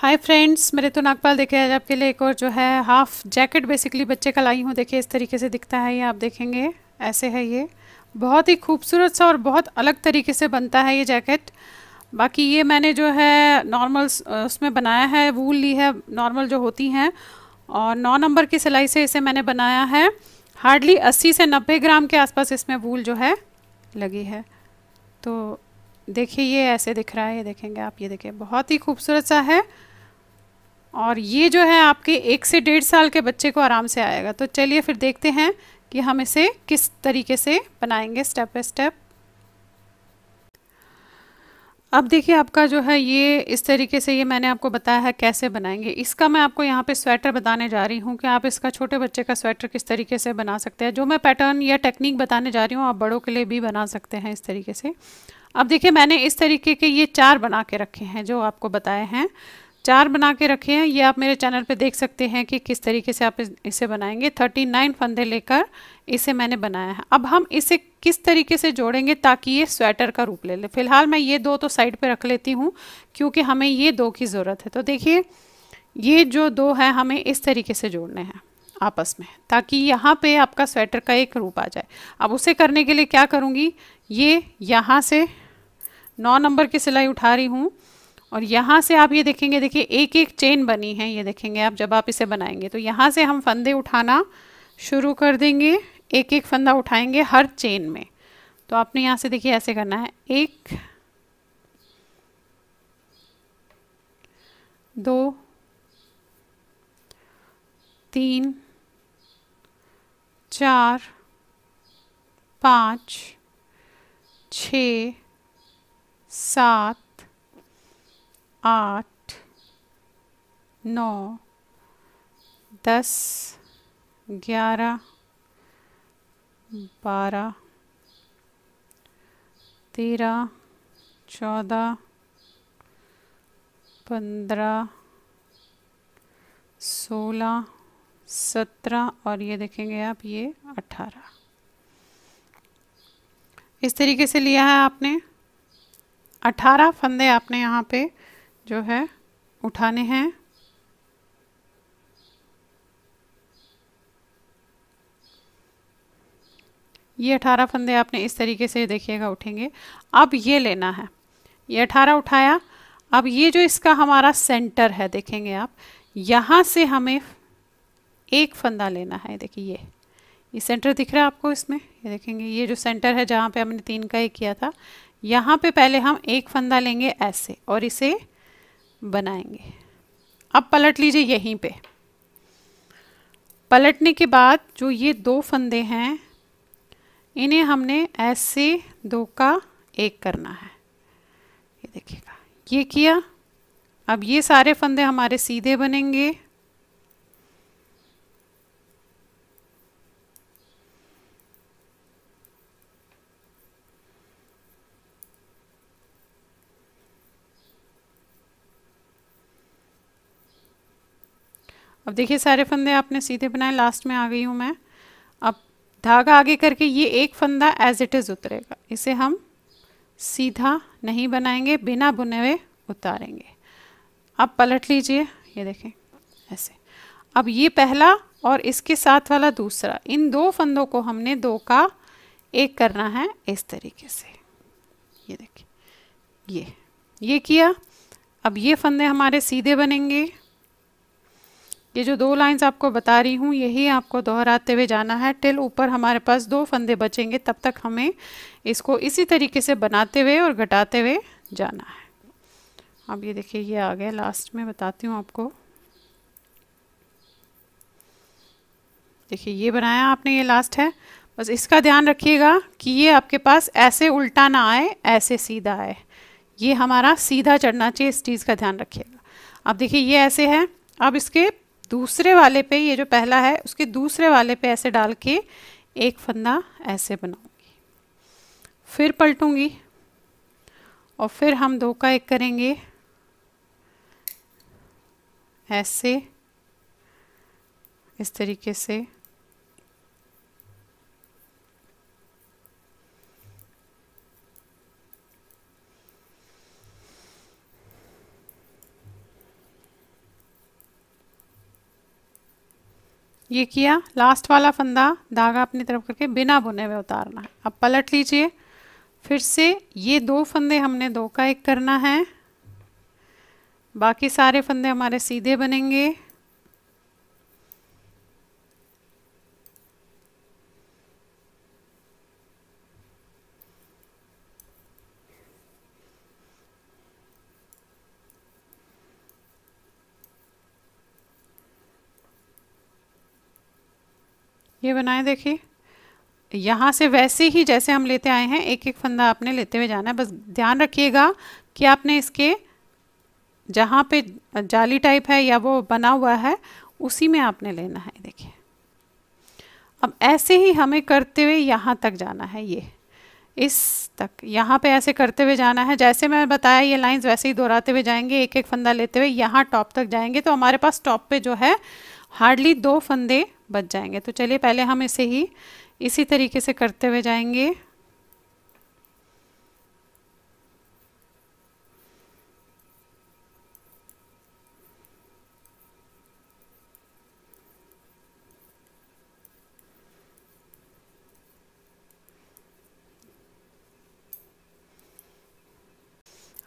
hi friends मेरे तो नागपाल देखे आज आपके लिए एक और जो है हाफ़ जैकेट बेसिकली बच्चे का लाई हूँ देखिए इस तरीके से दिखता है ये आप देखेंगे ऐसे है ये बहुत ही खूबसूरत सा और बहुत अलग तरीके से बनता है ये जैकेट बाकी ये मैंने जो है नॉर्मल उसमें बनाया है वूल ली है नॉर्मल जो होती हैं और नौ नंबर की सिलाई से इसे मैंने बनाया है हार्डली अस्सी से नब्बे ग्राम के आसपास इसमें वूल जो है लगी है तो देखिए ये ऐसे दिख रहा है ये देखेंगे आप ये देखिए बहुत ही खूबसूरत सा है और ये जो है आपके एक से डेढ़ साल के बच्चे को आराम से आएगा तो चलिए फिर देखते हैं कि हम इसे किस तरीके से बनाएंगे स्टेप बाय स्टेप अब देखिए आपका जो है ये इस तरीके से ये मैंने आपको बताया है कैसे बनाएंगे इसका मैं आपको यहाँ पे स्वेटर बताने जा रही हूँ कि आप इसका छोटे बच्चे का स्वेटर किस तरीके से बना सकते हैं जो मैं पैटर्न या टेक्निक बताने जा रही हूँ आप बड़ों के लिए भी बना सकते हैं इस तरीके से अब देखिए मैंने इस तरीके के ये चार बना के रखे हैं जो आपको बताए हैं चार बना के रखे हैं ये आप मेरे चैनल पे देख सकते हैं कि किस तरीके से आप इसे बनाएंगे थर्टी नाइन फंदे लेकर इसे मैंने बनाया है अब हम इसे किस तरीके से जोड़ेंगे ताकि ये स्वेटर का रूप ले ले फिलहाल मैं ये दो तो साइड पे रख लेती हूँ क्योंकि हमें ये दो की ज़रूरत है तो देखिए ये जो दो है हमें इस तरीके से जोड़ने हैं आपस में ताकि यहाँ पर आपका स्वेटर का एक रूप आ जाए अब उसे करने के लिए क्या करूँगी ये यहाँ से नौ नंबर की सिलाई उठा रही हूँ और यहाँ से आप ये देखेंगे देखिए एक एक चेन बनी है ये देखेंगे आप जब आप इसे बनाएंगे तो यहाँ से हम फंदे उठाना शुरू कर देंगे एक एक फंदा उठाएंगे हर चेन में तो आपने यहाँ से देखिए ऐसे करना है एक दो तीन चार पाँच छ सात आठ नौ दस ग्यारह बारह तेरह चौदह पंद्रह सोलह सत्रह और ये देखेंगे आप ये अठारह इस तरीके से लिया है आपने अठारह फंदे आपने यहाँ पे जो है उठाने हैं ये अठारह फंदे आपने इस तरीके से देखिएगा उठेंगे अब ये लेना है ये अठारह उठाया अब ये जो इसका हमारा सेंटर है देखेंगे आप यहाँ से हमें एक फंदा लेना है देखिए ये ये सेंटर दिख रहा है आपको इसमें ये देखेंगे ये जो सेंटर है जहाँ पे हमने तीन का एक किया था यहाँ पे पहले हम एक फंदा लेंगे ऐसे और इसे बनाएंगे अब पलट लीजिए यहीं पे पलटने के बाद जो ये दो फंदे हैं इन्हें हमने ऐसे दो का एक करना है ये देखिएगा ये किया अब ये सारे फंदे हमारे सीधे बनेंगे अब देखिए सारे फंदे आपने सीधे बनाए लास्ट में आ गई हूँ मैं अब धागा आगे करके ये एक फंदा एज इट इज़ उतरेगा इसे हम सीधा नहीं बनाएंगे बिना बुने हुए उतारेंगे अब पलट लीजिए ये देखें ऐसे अब ये पहला और इसके साथ वाला दूसरा इन दो फंदों को हमने दो का एक करना है इस तरीके से ये देखिए ये ये किया अब ये फंदे हमारे सीधे बनेंगे ये जो दो लाइंस आपको बता रही हूँ यही आपको दोहराते हुए जाना है टिल ऊपर हमारे पास दो फंदे बचेंगे तब तक हमें इसको इसी तरीके से बनाते हुए और घटाते हुए जाना है अब ये देखिए ये आ गया लास्ट में बताती हूँ आपको देखिए ये बनाया आपने ये लास्ट है बस इसका ध्यान रखिएगा कि ये आपके पास ऐसे उल्टा ना आए ऐसे सीधा आए ये हमारा सीधा चढ़ना चाहिए इस चीज़ का ध्यान रखिएगा अब देखिए ये ऐसे है अब इसके दूसरे वाले पे ये जो पहला है उसके दूसरे वाले पे ऐसे डाल के एक फंदा ऐसे बनाऊंगी फिर पलटूंगी और फिर हम दो का एक करेंगे ऐसे इस तरीके से ये किया लास्ट वाला फंदा धागा अपनी तरफ करके बिना बुने हुए उतारना है अब पलट लीजिए फिर से ये दो फंदे हमने दो का एक करना है बाकी सारे फंदे हमारे सीधे बनेंगे ये बनाए देखिए यहाँ से वैसे ही जैसे हम लेते आए हैं एक एक फंदा आपने लेते हुए जाना है बस ध्यान रखिएगा कि आपने इसके जहाँ पे जाली टाइप है या वो बना हुआ है उसी में आपने लेना है देखिए अब ऐसे ही हमें करते हुए यहाँ तक जाना है ये इस तक यहाँ पे ऐसे करते हुए जाना है जैसे मैं बताया ये लाइंस वैसे ही दोहराते हुए जाएंगे एक एक फंदा लेते हुए यहाँ टॉप तक जाएंगे तो हमारे पास टॉप पे जो है हार्डली दो फंदे बच जाएंगे तो चलिए पहले हम इसे ही इसी तरीके से करते हुए जाएंगे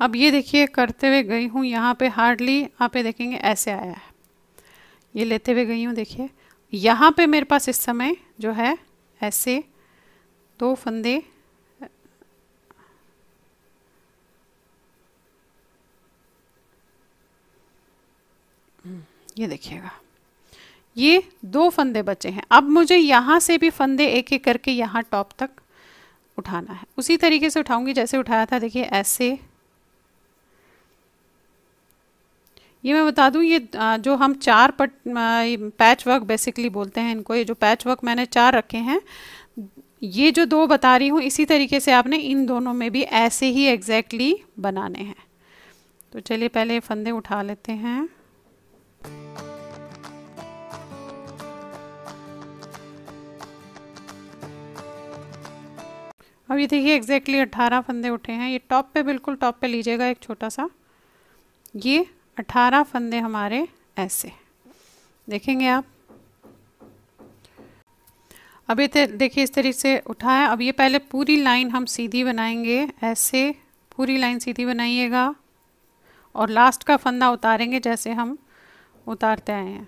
अब ये देखिए करते हुए गई हूँ यहाँ पे हार्डली आप ये देखेंगे ऐसे आया है ये लेते हुए गई हूँ देखिए यहाँ पे मेरे पास इस समय जो है ऐसे दो फंदे ये देखिएगा ये दो फंदे बचे हैं अब मुझे यहाँ से भी फंदे एक एक करके यहाँ टॉप तक उठाना है उसी तरीके से उठाऊंगी जैसे उठाया था देखिए ऐसे ये मैं बता दूं ये जो हम चार पट पैच वर्क बेसिकली बोलते हैं इनको ये जो पैच वर्क मैंने चार रखे हैं ये जो दो बता रही हूँ इसी तरीके से आपने इन दोनों में भी ऐसे ही एग्जैक्टली exactly बनाने हैं तो चलिए पहले फंदे उठा लेते हैं अब ये देखिए एग्जैक्टली अट्ठारह फंदे उठे हैं ये टॉप पे बिल्कुल टॉप पे लीजिएगा एक छोटा सा ये अठारह फंदे हमारे ऐसे देखेंगे आप अभी देखिए इस तरीके से उठाया अब ये पहले पूरी लाइन हम सीधी बनाएंगे ऐसे पूरी लाइन सीधी बनाइएगा और लास्ट का फंदा उतारेंगे जैसे हम उतारते आए हैं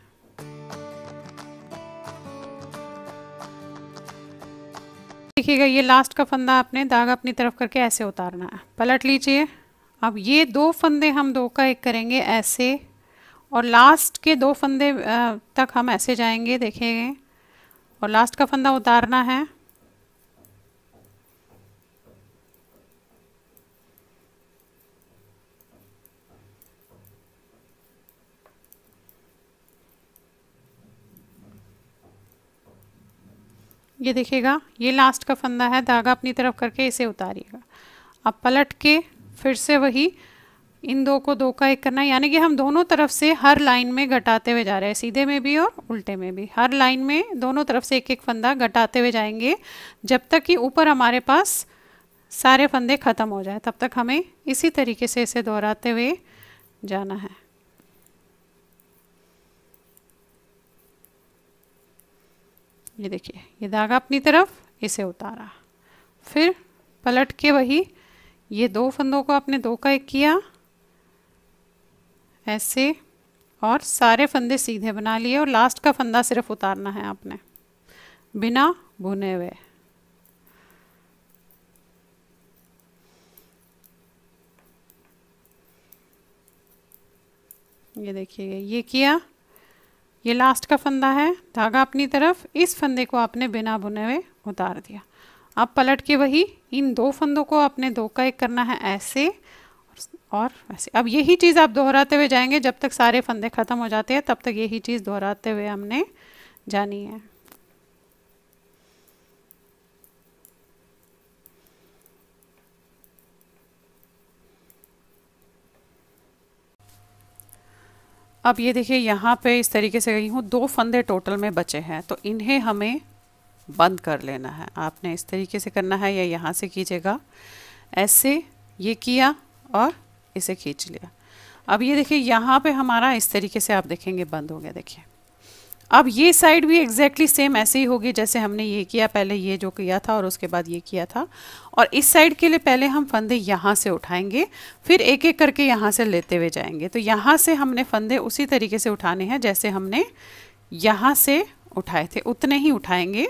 देखिएगा ये लास्ट का फंदा आपने धागा अपनी तरफ करके ऐसे उतारना है पलट लीजिए अब ये दो फंदे हम दो का एक करेंगे ऐसे और लास्ट के दो फंदे तक हम ऐसे जाएंगे देखेंगे और लास्ट का फंदा उतारना है ये देखिएगा ये लास्ट का फंदा है धागा अपनी तरफ करके इसे उतारिएगा अब पलट के फिर से वही इन दो को दो का एक करना यानी कि हम दोनों तरफ से हर लाइन में घटाते हुए जा रहे हैं सीधे में भी और उल्टे में भी हर लाइन में दोनों तरफ से एक एक फंदा घटाते हुए जाएंगे जब तक कि ऊपर हमारे पास सारे फंदे ख़त्म हो जाए तब तक हमें इसी तरीके से इसे दोहराते हुए जाना है ये देखिए ये धागा अपनी तरफ इसे उतारा फिर पलट के वही ये दो फंदों को आपने दो का एक किया ऐसे और सारे फंदे सीधे बना लिए और लास्ट का फंदा सिर्फ उतारना है आपने बिना भुने हुए ये देखिए ये किया ये लास्ट का फंदा है धागा अपनी तरफ इस फंदे को आपने बिना बुने हुए उतार दिया अब पलट के वही इन दो फंदों को आपने दो का एक करना है ऐसे और वैसे अब यही चीज़ आप दोहराते हुए जाएंगे जब तक सारे फंदे ख़त्म हो जाते हैं तब तक यही चीज़ दोहराते हुए हमने जानी है अब ये देखिए यहाँ पे इस तरीके से गई हूँ दो फंदे टोटल में बचे हैं तो इन्हें हमें बंद कर लेना है आपने इस तरीके से करना है या यहाँ से कीजिएगा ऐसे ये किया और इसे खींच लिया अब ये देखिए यहाँ पे हमारा इस तरीके से आप देखेंगे बंद हो गया देखिए अब ये साइड भी एग्जैक्टली सेम ऐसे ही होगी जैसे हमने ये किया पहले ये जो किया था और उसके बाद ये किया था और इस साइड के लिए पहले हम फंदे यहाँ से उठाएंगे फिर एक एक करके यहाँ से लेते हुए जाएंगे तो यहाँ से हमने फंदे उसी तरीके से उठाने हैं जैसे हमने यहाँ से उठाए थे उतने ही उठाएंगे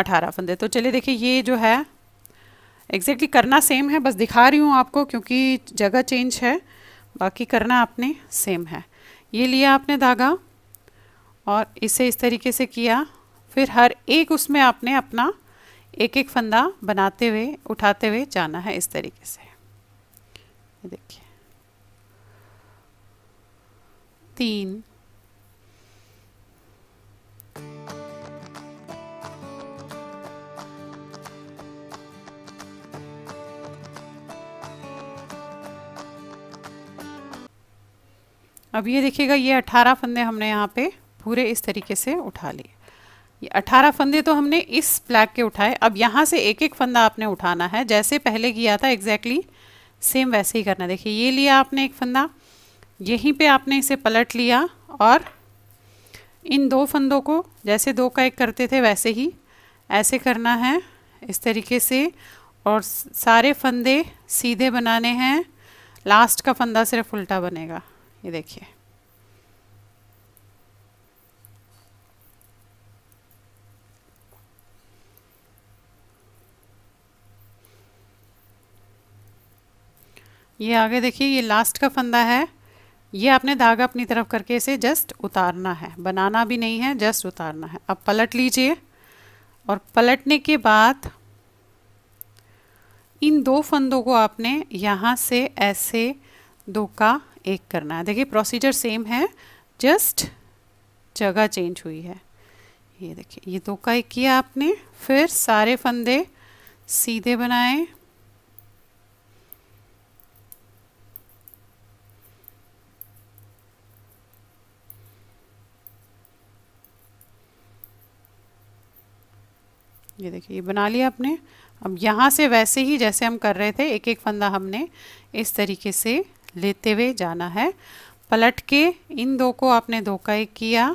अठारह फंदे तो चलिए देखिए ये जो है एग्जैक्टली करना सेम है बस दिखा रही हूँ आपको क्योंकि जगह चेंज है बाकी करना आपने सेम है ये लिया आपने धागा और इसे इस तरीके से किया फिर हर एक उसमें आपने अपना एक एक फंदा बनाते हुए उठाते हुए जाना है इस तरीके से देखिए तीन अब ये देखिएगा ये अट्ठारह फंदे हमने यहाँ पे पूरे इस तरीके से उठा लिए ये अट्ठारह फंदे तो हमने इस फ्लैग के उठाए अब यहाँ से एक एक फंदा आपने उठाना है जैसे पहले किया था एग्जैक्टली exactly, सेम वैसे ही करना देखिए ये लिया आपने एक फंदा यहीं पे आपने इसे पलट लिया और इन दो फंदों को जैसे दो का एक करते थे वैसे ही ऐसे करना है इस तरीके से और सारे फंदे सीधे बनाने हैं लास्ट का फंदा सिर्फ उल्टा बनेगा ये देखिए ये आगे देखिए ये लास्ट का फंदा है ये आपने धागा अपनी तरफ करके इसे जस्ट उतारना है बनाना भी नहीं है जस्ट उतारना है अब पलट लीजिए और पलटने के बाद इन दो फंदों को आपने यहाँ से ऐसे दो का एक करना है देखिए प्रोसीजर सेम है जस्ट जगह चेंज हुई है ये देखिए ये दो का एक किया आपने फिर सारे फंदे सीधे बनाए ये देखिए ये बना लिया आपने अब यहाँ से वैसे ही जैसे हम कर रहे थे एक एक फंदा हमने इस तरीके से लेते हुए जाना है पलट के इन दो को आपने एक किया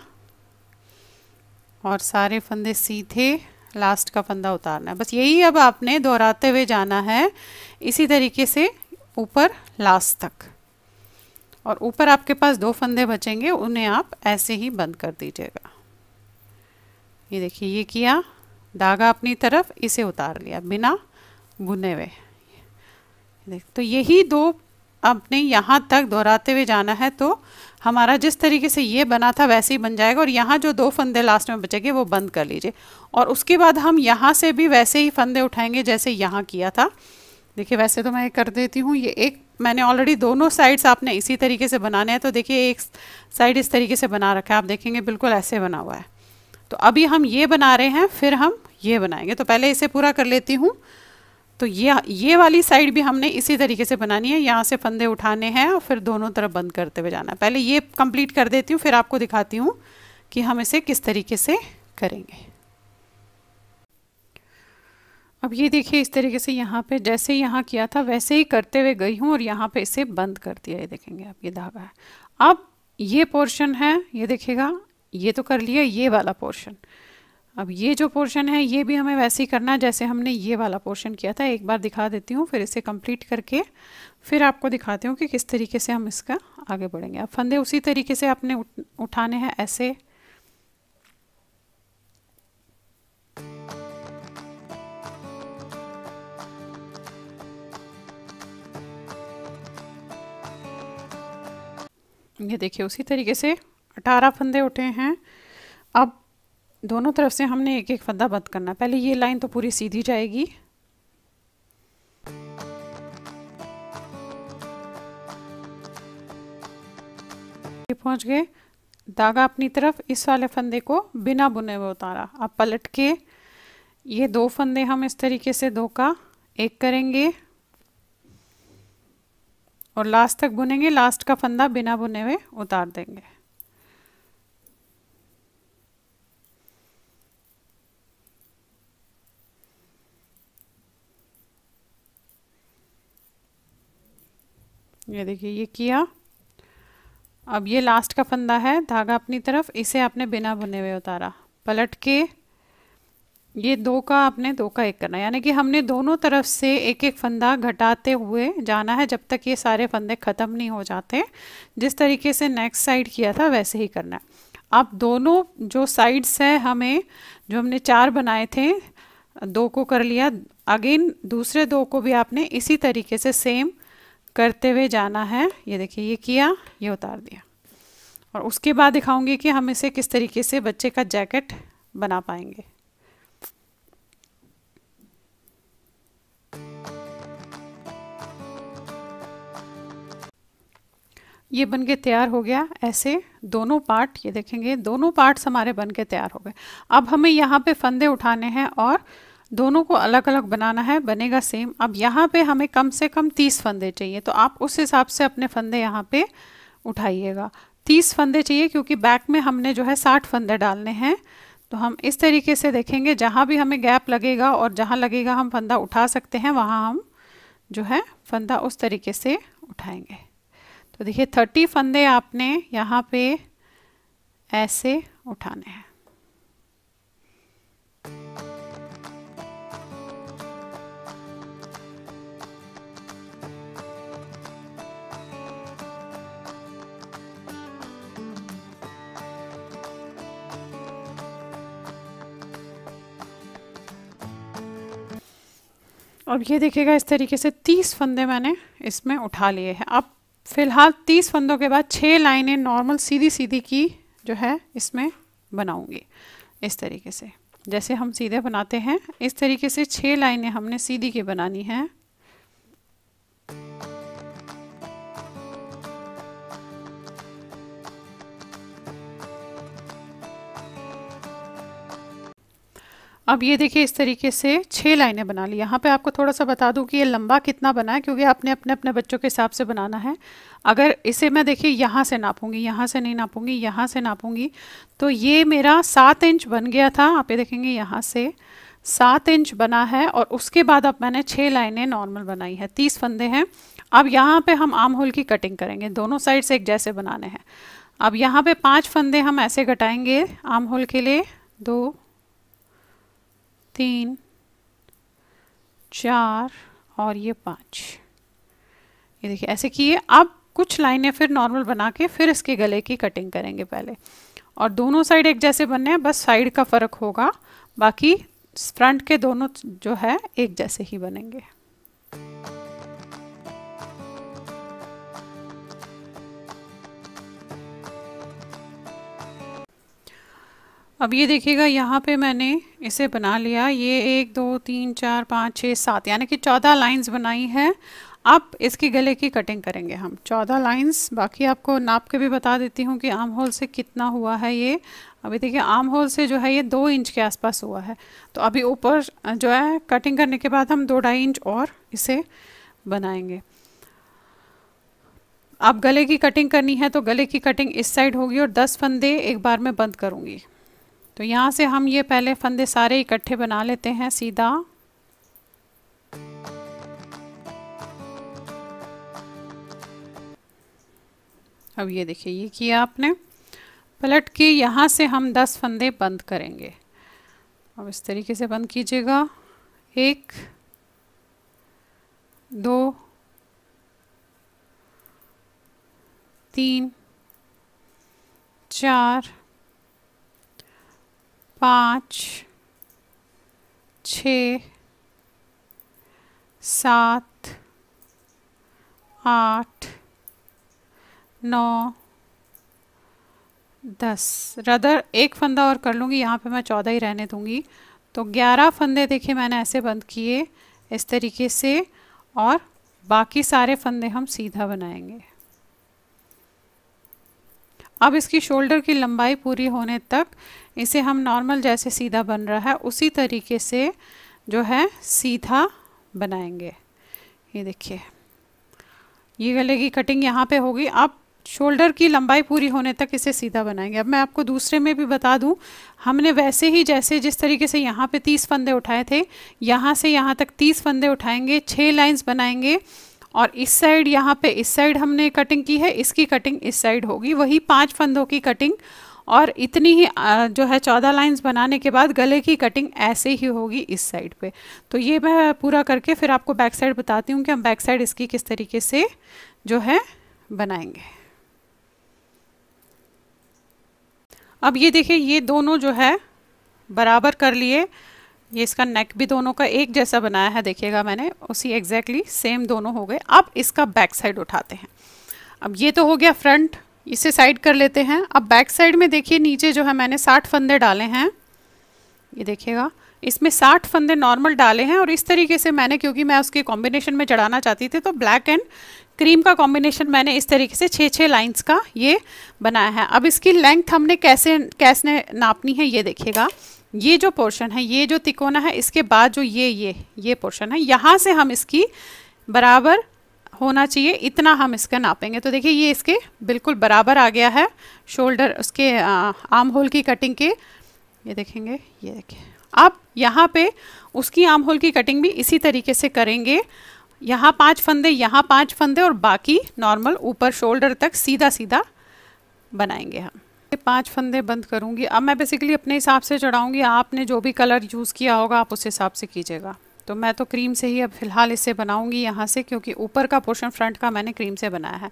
और सारे फंदे सीधे लास्ट का फंदा उतारना है बस यही अब आपने दोहराते हुए जाना है इसी तरीके से ऊपर लास्ट तक और ऊपर आपके पास दो फंदे बचेंगे उन्हें आप ऐसे ही बंद कर दीजिएगा ये देखिए ये किया धागा अपनी तरफ इसे उतार लिया बिना बुने हुए तो यही दो अपने यहाँ तक दोहराते हुए जाना है तो हमारा जिस तरीके से ये बना था वैसे ही बन जाएगा और यहाँ जो दो फंदे लास्ट में बचेंगे वो बंद कर लीजिए और उसके बाद हम यहाँ से भी वैसे ही फंदे उठाएंगे जैसे यहाँ किया था देखिए वैसे तो मैं कर देती हूँ ये एक मैंने ऑलरेडी दोनों साइड्स आपने इसी तरीके से बनाने हैं तो देखिए एक साइड इस तरीके से बना रखा है आप देखेंगे बिल्कुल ऐसे बना हुआ है तो अभी हम ये बना रहे हैं फिर हम ये बनाएंगे तो पहले इसे पूरा कर लेती हूँ तो ये ये वाली साइड भी हमने इसी तरीके से बनानी है यहाँ से फंदे उठाने हैं और फिर दोनों तरफ बंद करते हुए जाना है पहले ये कंप्लीट कर देती हूँ फिर आपको दिखाती हूँ कि हम इसे किस तरीके से करेंगे अब ये देखिए इस तरीके से यहाँ पे जैसे यहाँ किया था वैसे ही करते हुए गई हूँ और यहाँ पे इसे बंद कर दिया ये देखेंगे आप ये धागा है अब ये पोर्शन है ये देखिएगा ये तो कर लिया ये वाला पोर्शन अब ये जो पोर्शन है ये भी हमें वैसे ही करना है जैसे हमने ये वाला पोर्शन किया था एक बार दिखा देती हूँ फिर इसे कंप्लीट करके फिर आपको दिखाती हूँ कि किस तरीके से हम इसका आगे बढ़ेंगे अब फंदे उसी तरीके से आपने उठ, उठाने हैं ऐसे ये देखिए उसी तरीके से अठारह फंदे उठे हैं अब दोनों तरफ से हमने एक एक फंदा बंद करना पहले ये लाइन तो पूरी सीधी जाएगी पहुंच गए धागा अपनी तरफ इस वाले फंदे को बिना बुने हुए उतारा अब पलट के ये दो फंदे हम इस तरीके से दो का एक करेंगे और लास्ट तक बुनेंगे लास्ट का फंदा बिना बुने हुए उतार देंगे ये देखिए ये किया अब ये लास्ट का फंदा है धागा अपनी तरफ इसे आपने बिना बुने हुए उतारा पलट के ये दो का आपने दो का एक करना यानी कि हमने दोनों तरफ से एक एक फंदा घटाते हुए जाना है जब तक ये सारे फंदे ख़त्म नहीं हो जाते जिस तरीके से नेक्स्ट साइड किया था वैसे ही करना है अब दोनों जो साइड्स है हमें जो हमने चार बनाए थे दो को कर लिया अगेन दूसरे दो को भी आपने इसी तरीके से सेम करते हुए जाना है ये देखिए ये किया ये उतार दिया और उसके बाद दिखाऊंगी कि हम इसे किस तरीके से बच्चे का जैकेट बना पाएंगे ये बन के तैयार हो गया ऐसे दोनों पार्ट ये देखेंगे दोनों पार्ट्स हमारे बन के तैयार हो गए अब हमें यहाँ पे फंदे उठाने हैं और दोनों को अलग अलग बनाना है बनेगा सेम अब यहाँ पे हमें कम से कम तीस फंदे चाहिए तो आप उस हिसाब से अपने फंदे यहाँ पे उठाइएगा तीस फंदे चाहिए क्योंकि बैक में हमने जो है साठ फंदे डालने हैं तो हम इस तरीके से देखेंगे जहाँ भी हमें गैप लगेगा और जहाँ लगेगा हम फंदा उठा सकते हैं वहाँ हम जो है फंदा उस तरीके से उठाएंगे तो देखिए थर्टी फंदे आपने यहाँ पे ऐसे उठाने हैं अब ये देखिएगा इस तरीके से तीस फंदे मैंने इसमें उठा लिए हैं अब फ़िलहाल तीस फंदों के बाद छः लाइनें नॉर्मल सीधी सीधी की जो है इसमें बनाऊंगी इस तरीके से जैसे हम सीधे बनाते हैं इस तरीके से छः लाइनें हमने सीधी की बनानी हैं अब ये देखिए इस तरीके से छः लाइनें बना ली यहाँ पे आपको थोड़ा सा बता दूँ कि ये लंबा कितना बना है क्योंकि आपने अपने अपने बच्चों के हिसाब से बनाना है अगर इसे मैं देखिए यहाँ से नापूंगी यहाँ से नहीं नापूंगी यहाँ से नापूंगी तो ये मेरा सात इंच बन गया था आप ये देखेंगे यहाँ से सात इंच बना है और उसके बाद अब मैंने छः लाइनें नॉर्मल बनाई है तीस फंदे हैं अब यहाँ पर हम आम होल की कटिंग करेंगे दोनों साइड से एक जैसे बनाने हैं अब यहाँ पर पाँच फंदे हम ऐसे घटाएँगे आम होल के लिए दो तीन चार और ये पाँच ये देखिए ऐसे किए अब कुछ लाइनें फिर नॉर्मल बना के फिर इसके गले की कटिंग करेंगे पहले और दोनों साइड एक जैसे बनने हैं बस साइड का फ़र्क होगा बाकी फ्रंट के दोनों जो है एक जैसे ही बनेंगे अब ये देखिएगा यहाँ पे मैंने इसे बना लिया ये एक दो तीन चार पाँच छः सात यानी कि चौदह लाइंस बनाई है अब इसकी गले की कटिंग करेंगे हम चौदह लाइंस बाकी आपको नाप के भी बता देती हूँ कि आम होल से कितना हुआ है ये अभी देखिए आम होल से जो है ये दो इंच के आसपास हुआ है तो अभी ऊपर जो है कटिंग करने के बाद हम दो ढाई इंच और इसे बनाएंगे अब गले की कटिंग करनी है तो गले की कटिंग इस साइड होगी और दस फंदे एक बार में बंद करूँगी तो यहाँ से हम ये पहले फंदे सारे इकट्ठे बना लेते हैं सीधा अब ये देखिए ये किया आपने पलट के यहाँ से हम 10 फंदे बंद करेंगे अब इस तरीके से बंद कीजिएगा एक दो तीन चार पाँच छ सात आठ नौ दस रदर एक फंदा और कर लूँगी यहाँ पे मैं चौदह ही रहने दूँगी तो ग्यारह फंदे देखिए मैंने ऐसे बंद किए इस तरीके से और बाकी सारे फंदे हम सीधा बनाएंगे अब इसकी शोल्डर की लंबाई पूरी होने तक इसे हम नॉर्मल जैसे सीधा बन रहा है उसी तरीके से जो है सीधा बनाएंगे ये देखिए ये गले की कटिंग यहाँ पे होगी आप शोल्डर की लंबाई पूरी होने तक इसे सीधा बनाएंगे अब मैं आपको दूसरे में भी बता दूं हमने वैसे ही जैसे जिस तरीके से यहाँ पे तीस फंदे उठाए थे यहाँ से यहाँ तक तीस फंदे उठाएंगे छः लाइंस बनाएंगे और इस साइड यहाँ पे इस साइड हमने कटिंग की है इसकी कटिंग इस साइड होगी वही पांच फंदों की कटिंग और इतनी ही जो है चौदह लाइंस बनाने के बाद गले की कटिंग ऐसे ही होगी इस साइड पे तो ये मैं पूरा करके फिर आपको बैक साइड बताती हूँ कि हम बैक साइड इसकी किस तरीके से जो है बनाएंगे अब ये देखिए ये दोनों जो है बराबर कर लिए ये इसका नेक भी दोनों का एक जैसा बनाया है देखिएगा मैंने उसी एग्जैक्टली सेम दोनों हो गए अब इसका बैक साइड उठाते हैं अब ये तो हो गया फ्रंट इसे साइड कर लेते हैं अब बैक साइड में देखिए नीचे जो है मैंने साठ फंदे डाले हैं ये देखिएगा इसमें साठ फंदे नॉर्मल डाले हैं और इस तरीके से मैंने क्योंकि मैं उसके कॉम्बिनेशन में चढ़ाना चाहती थी तो ब्लैक एंड क्रीम का कॉम्बिनेशन मैंने इस तरीके से छः छः लाइन्स का ये बनाया है अब इसकी लेंथ हमने कैसे कैसे नापनी है ये देखिएगा ये जो पोर्शन है ये जो तिकोना है इसके बाद जो ये ये ये पोर्शन है यहाँ से हम इसकी बराबर होना चाहिए इतना हम इसका नापेंगे तो देखिए ये इसके बिल्कुल बराबर आ गया है शोल्डर उसके आम होल की कटिंग के ये देखेंगे ये देखिए अब यहाँ पे उसकी आम होल की कटिंग भी इसी तरीके से करेंगे यहाँ पांच फंदे यहाँ पांच फंदे और बाकी नॉर्मल ऊपर शोल्डर तक सीधा सीधा बनाएंगे हम पांच फंदे बंद करूंगी अब मैं बेसिकली अपने हिसाब से चढ़ाऊंगी आपने जो भी कलर यूज़ किया होगा आप उस हिसाब से कीजिएगा तो मैं तो क्रीम से ही अब फ़िलहाल इसे बनाऊंगी यहाँ से क्योंकि ऊपर का पोर्शन फ्रंट का मैंने क्रीम से बनाया है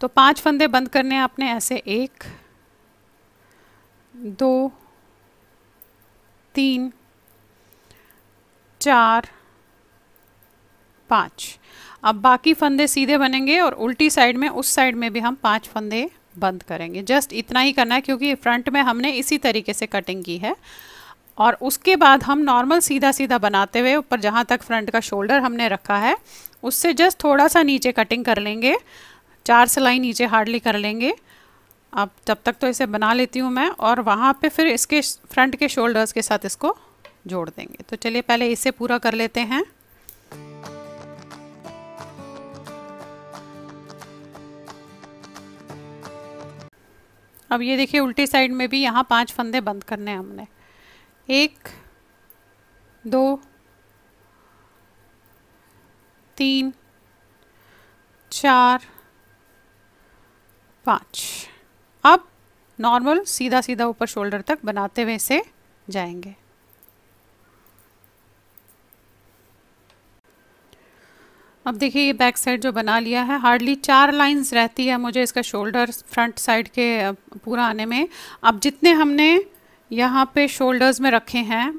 तो पांच फंदे बंद करने हैं आपने ऐसे एक दो तीन चार पाँच अब बाकी फंदे सीधे बनेंगे और उल्टी साइड में उस साइड में भी हम पाँच फंदे बंद करेंगे जस्ट इतना ही करना है क्योंकि फ्रंट में हमने इसी तरीके से कटिंग की है और उसके बाद हम नॉर्मल सीधा सीधा बनाते हुए ऊपर जहाँ तक फ्रंट का शोल्डर हमने रखा है उससे जस्ट थोड़ा सा नीचे कटिंग कर लेंगे चार सिलाई नीचे हार्डली कर लेंगे अब तब तक तो इसे बना लेती हूँ मैं और वहाँ पे फिर इसके फ्रंट के शोल्डर्स के साथ इसको जोड़ देंगे तो चलिए पहले इसे पूरा कर लेते हैं अब ये देखिए उल्टी साइड में भी यहाँ पांच फंदे बंद करने हैं हमने एक दो तीन चार पाँच अब नॉर्मल सीधा सीधा ऊपर शोल्डर तक बनाते हुए से जाएंगे अब देखिए ये बैक साइड जो बना लिया है हार्डली चार लाइंस रहती है मुझे इसका शोल्डर फ्रंट साइड के पूरा आने में अब जितने हमने यहाँ पे शोल्डर्स में रखे हैं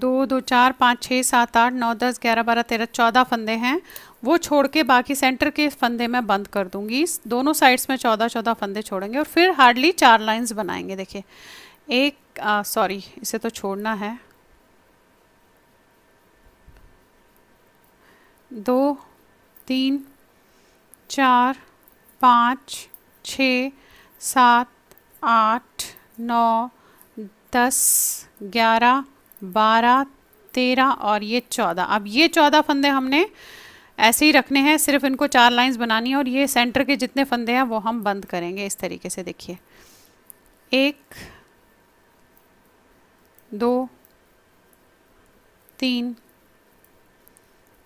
दो दो चार पाँच छः सात आठ नौ दस ग्यारह बारह तेरह चौदह फंदे हैं वो छोड़ के बाकी सेंटर के फंदे मैं बंद कर दूंगी दोनों साइड्स में चौदह चौदह फंदे छोड़ेंगे और फिर हार्डली चार लाइन्स बनाएंगे देखिए एक सॉरी इसे तो छोड़ना है दो तीन चार पाँच छ सात आठ नौ दस ग्यारह बारह तेरह और ये चौदह अब ये चौदह फंदे हमने ऐसे ही रखने हैं सिर्फ इनको चार लाइंस बनानी है और ये सेंटर के जितने फंदे हैं वो हम बंद करेंगे इस तरीके से देखिए एक दो तीन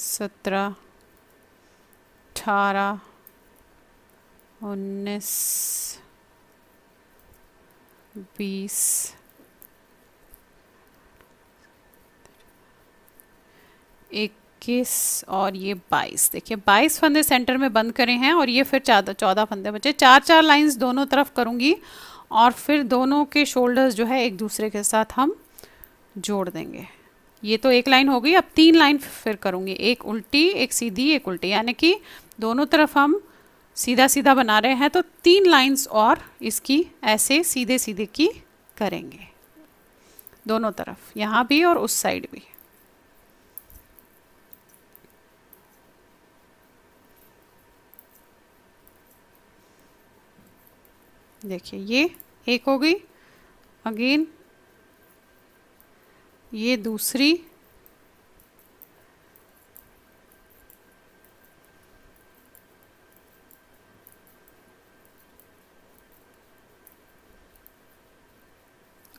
सत्रह अठारह उन्नीस बीस इक्कीस और ये बाईस देखिए बाईस फंदे सेंटर में बंद करे हैं और ये फिर चौदह चौदह फंदे बचे चार चार लाइंस दोनों तरफ करूंगी और फिर दोनों के शोल्डर्स जो है एक दूसरे के साथ हम जोड़ देंगे ये तो एक लाइन हो गई अब तीन लाइन फिर करूँगी एक उल्टी एक सीधी एक उल्टी यानी कि दोनों तरफ हम सीधा सीधा बना रहे हैं तो तीन लाइंस और इसकी ऐसे सीधे सीधे की करेंगे दोनों तरफ यहाँ भी और उस साइड भी देखिए ये एक हो गई अगेन ये दूसरी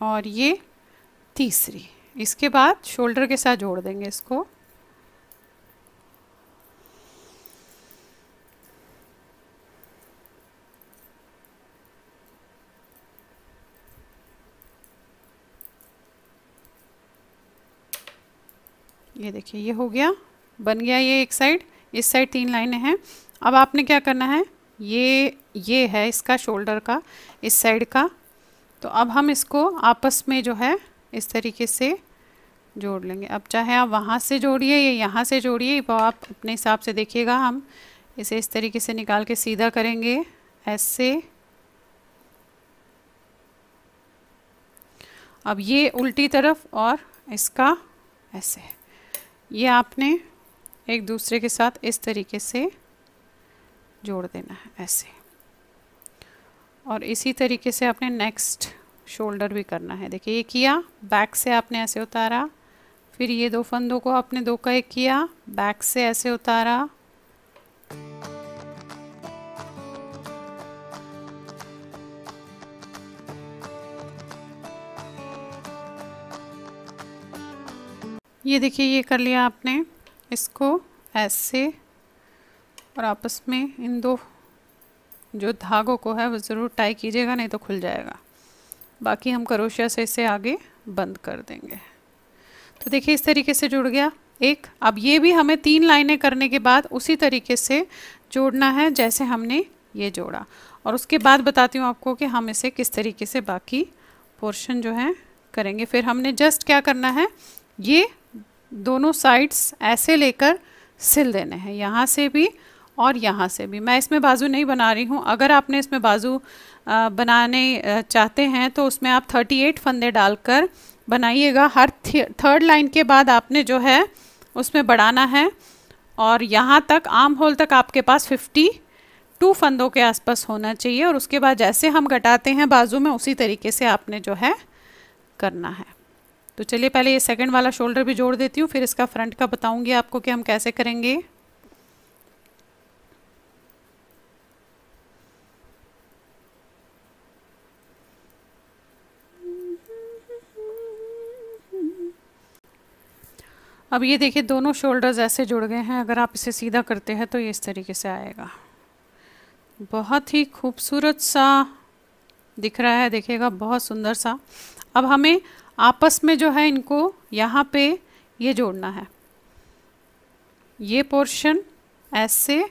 और ये तीसरी इसके बाद शोल्डर के साथ जोड़ देंगे इसको देखिए ये हो गया बन गया ये एक साइड इस साइड तीन लाइनें हैं अब आपने क्या करना है ये ये है इसका शोल्डर का इस साइड का तो अब हम इसको आपस में जो है इस तरीके से जोड़ लेंगे अब चाहे आप वहाँ से जोड़िए या यहाँ से जोड़िए वो आप अपने हिसाब से देखिएगा हम इसे इस तरीके से निकाल के सीधा करेंगे ऐसे अब ये उल्टी तरफ और इसका ऐसे है ये आपने एक दूसरे के साथ इस तरीके से जोड़ देना है ऐसे और इसी तरीके से आपने नेक्स्ट शोल्डर भी करना है देखिए ये किया बैक से आपने ऐसे उतारा फिर ये दो फंदों को आपने दो का एक किया बैक से ऐसे उतारा ये देखिए ये कर लिया आपने इसको ऐसे और आपस में इन दो जो धागों को है वो ज़रूर टाई कीजिएगा नहीं तो खुल जाएगा बाकी हम करोशिया से इसे आगे बंद कर देंगे तो देखिए इस तरीके से जुड़ गया एक अब ये भी हमें तीन लाइनें करने के बाद उसी तरीके से जोड़ना है जैसे हमने ये जोड़ा और उसके बाद बताती हूँ आपको कि हम इसे किस तरीके से बाकी पोर्शन जो है करेंगे फिर हमने जस्ट क्या करना है ये दोनों साइड्स ऐसे लेकर सिल देने हैं यहाँ से भी और यहाँ से भी मैं इसमें बाजू नहीं बना रही हूँ अगर आपने इसमें बाजू बनाने चाहते हैं तो उसमें आप 38 फंदे डालकर बनाइएगा हर थर्ड लाइन के बाद आपने जो है उसमें बढ़ाना है और यहाँ तक आम होल तक आपके पास 52 टू फंदों के आसपास होना चाहिए और उसके बाद जैसे हम घटाते हैं बाजू में उसी तरीके से आपने जो है करना है तो चलिए पहले ये सेकंड वाला शोल्डर भी जोड़ देती हूँ फिर इसका फ्रंट का बताऊँगी आपको कि हम कैसे करेंगे अब ये देखिए दोनों शोल्डर्स ऐसे जुड़ गए हैं अगर आप इसे सीधा करते हैं तो ये इस तरीके से आएगा बहुत ही खूबसूरत सा दिख रहा है देखिएगा बहुत सुंदर सा अब हमें आपस में जो है इनको यहाँ पे ये जोड़ना है ये पोर्शन ऐसे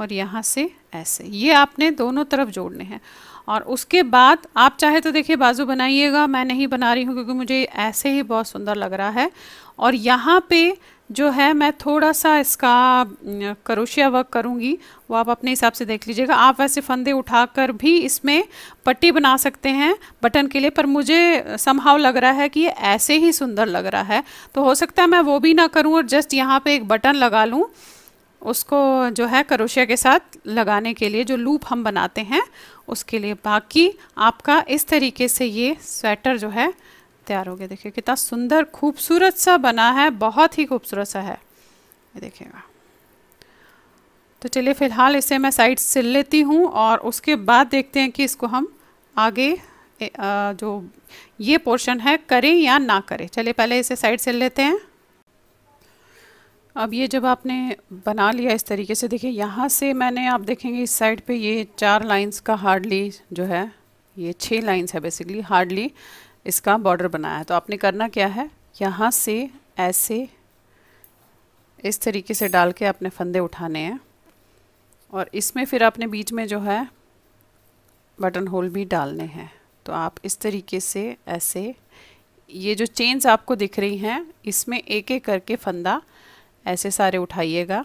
और यहाँ से ऐसे ये आपने दोनों तरफ जोड़ने हैं और उसके बाद आप चाहे तो देखिए बाजू बनाइएगा मैं नहीं बना रही हूँ क्योंकि मुझे ऐसे ही बहुत सुंदर लग रहा है और यहाँ पे जो है मैं थोड़ा सा इसका करोशिया वर्क करूँगी वो आप अपने हिसाब से देख लीजिएगा आप वैसे फंदे उठाकर भी इसमें पट्टी बना सकते हैं बटन के लिए पर मुझे संभाव लग रहा है कि ये ऐसे ही सुंदर लग रहा है तो हो सकता है मैं वो भी ना करूँ और जस्ट यहाँ पे एक बटन लगा लूँ उसको जो है करोशिया के साथ लगाने के लिए जो लूप हम बनाते हैं उसके लिए बाकी आपका इस तरीके से ये स्वेटर जो है तैयार हो गया देखिए कितना सुंदर खूबसूरत सा बना है बहुत ही खूबसूरत सा है ये देखिएगा तो चलिए फ़िलहाल इसे मैं साइड सिल लेती हूँ और उसके बाद देखते हैं कि इसको हम आगे जो ये पोर्शन है करें या ना करें चलिए पहले इसे साइड सिल लेते हैं अब ये जब आपने बना लिया इस तरीके से देखिए यहाँ से मैंने आप देखेंगे इस साइड पे ये चार लाइंस का हार्डली जो है ये छह लाइंस है बेसिकली हार्डली इसका बॉर्डर बनाया है तो आपने करना क्या है यहाँ से ऐसे इस तरीके से डाल के आपने फंदे उठाने हैं और इसमें फिर आपने बीच में जो है बटन होल भी डालने हैं तो आप इस तरीके से ऐसे ये जो चेन्स आपको दिख रही हैं इसमें एक एक करके फंदा ऐसे सारे उठाइएगा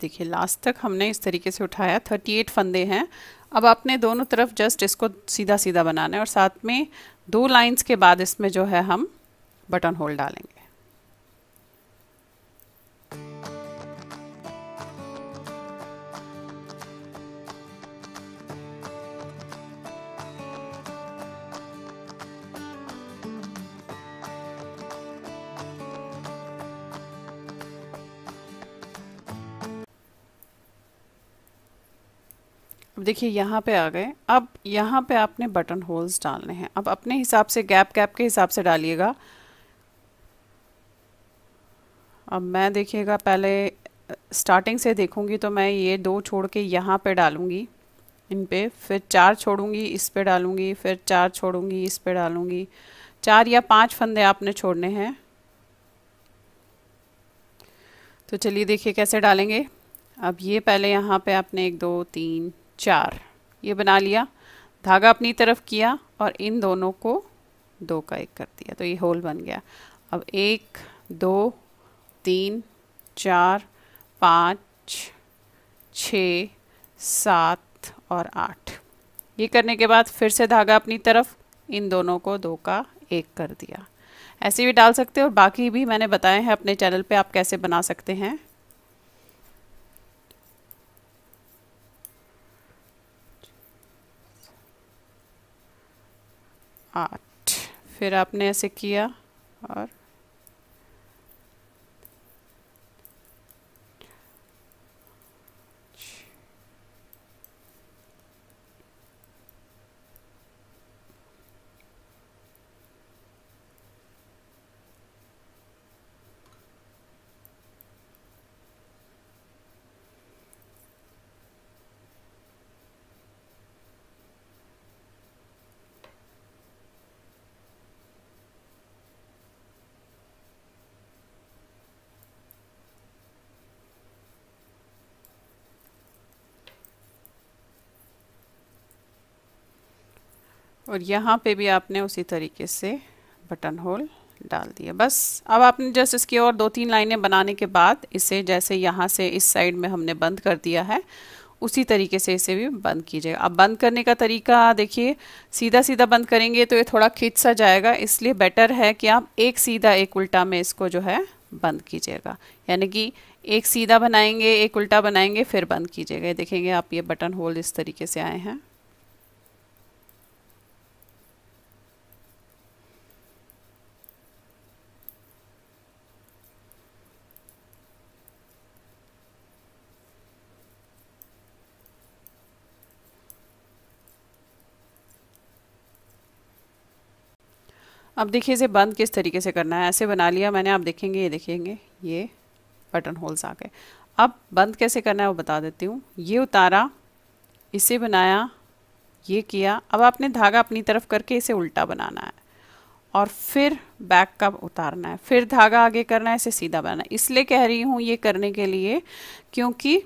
देखिए लास्ट तक हमने इस तरीके से उठाया 38 फंदे हैं अब आपने दोनों तरफ जस्ट इसको सीधा सीधा बनाना है और साथ में दो लाइंस के बाद इसमें जो है हम बटन होल डालेंगे देखिए यहाँ पे आ गए अब यहाँ पे आपने बटन होल्स डालने हैं अब अपने हिसाब से गैप गैप के हिसाब से डालिएगा अब मैं देखिएगा पहले स्टार्टिंग से देखूंगी तो मैं ये दो छोड़ के यहाँ पे डालूंगी इन पे फिर चार छोड़ूंगी इस पे डालूंगी फिर चार छोड़ूंगी इस पे डालूंगी चार या पांच फंदे आपने छोड़ने हैं तो चलिए देखिए कैसे डालेंगे अब ये पहले यहाँ पे आपने एक दो तीन चार ये बना लिया धागा अपनी तरफ किया और इन दोनों को दो का एक कर दिया तो ये होल बन गया अब एक दो तीन चार पाँच छ सात और आठ ये करने के बाद फिर से धागा अपनी तरफ इन दोनों को दो का एक कर दिया ऐसे भी डाल सकते हो और बाकी भी मैंने बताए हैं अपने चैनल पे आप कैसे बना सकते हैं आठ फिर आपने ऐसे किया और और यहाँ पे भी आपने उसी तरीके से बटन होल डाल दिया बस अब आपने जस्ट इसकी और दो तीन लाइनें बनाने के बाद इसे जैसे यहाँ से इस साइड में हमने बंद कर दिया है उसी तरीके से इसे भी बंद कीजिएगा अब बंद करने का तरीका देखिए सीधा सीधा बंद करेंगे तो ये थोड़ा खिंच सा जाएगा इसलिए बेटर है कि आप एक सीधा एक उल्टा में इसको जो है बंद कीजिएगा यानी कि एक सीधा बनाएंगे एक उल्टा बनाएंगे फिर बंद कीजिएगा देखेंगे आप ये बटन होल इस तरीके से आए हैं अब देखिए इसे बंद किस तरीके से करना है ऐसे बना लिया मैंने आप देखेंगे ये देखेंगे ये बटन होल्स आ गए अब बंद कैसे करना है वो बता देती हूँ ये उतारा इसे बनाया ये किया अब आपने धागा अपनी तरफ करके इसे उल्टा बनाना है और फिर बैक का उतारना है फिर धागा आगे करना है इसे सीधा बनाना है इसलिए कह रही हूँ ये करने के लिए क्योंकि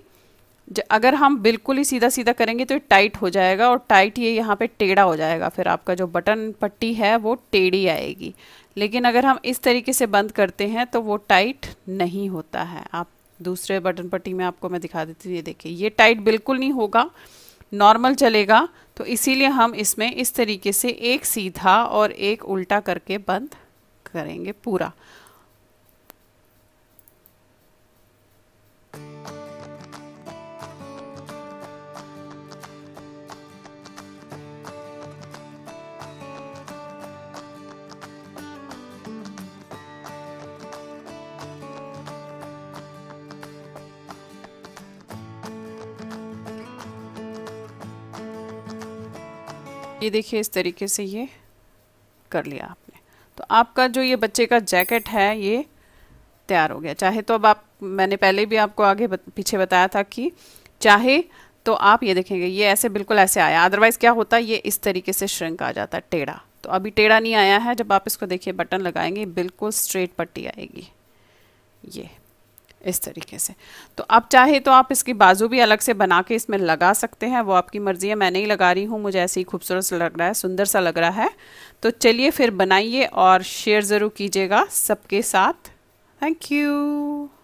अगर हम बिल्कुल ही सीधा सीधा करेंगे तो ये टाइट हो जाएगा और टाइट ये यहाँ पे टेढ़ा हो जाएगा फिर आपका जो बटन पट्टी है वो टेढ़ी आएगी लेकिन अगर हम इस तरीके से बंद करते हैं तो वो टाइट नहीं होता है आप दूसरे बटन पट्टी में आपको मैं दिखा देती हूँ ये देखिए ये टाइट बिल्कुल नहीं होगा नॉर्मल चलेगा तो इसीलिए हम इसमें इस तरीके से एक सीधा और एक उल्टा करके बंद करेंगे पूरा ये देखिए इस तरीके से ये कर लिया आपने तो आपका जो ये बच्चे का जैकेट है ये तैयार हो गया चाहे तो अब आप मैंने पहले भी आपको आगे बत, पीछे बताया था कि चाहे तो आप ये देखेंगे ये ऐसे बिल्कुल ऐसे आया अदरवाइज़ क्या होता है ये इस तरीके से श्रिंक आ जाता है टेढ़ा तो अभी टेढ़ा नहीं आया है जब आप इसको देखिए बटन लगाएंगे बिल्कुल स्ट्रेट पट्टी आएगी ये इस तरीके से तो आप चाहे तो आप इसकी बाजू भी अलग से बना के इसमें लगा सकते हैं वो आपकी मर्ज़ी है मैं नहीं लगा रही हूँ मुझे ऐसे ही खूबसूरत सा लग रहा है सुंदर सा लग रहा है तो चलिए फिर बनाइए और शेयर ज़रूर कीजिएगा सबके साथ थैंक यू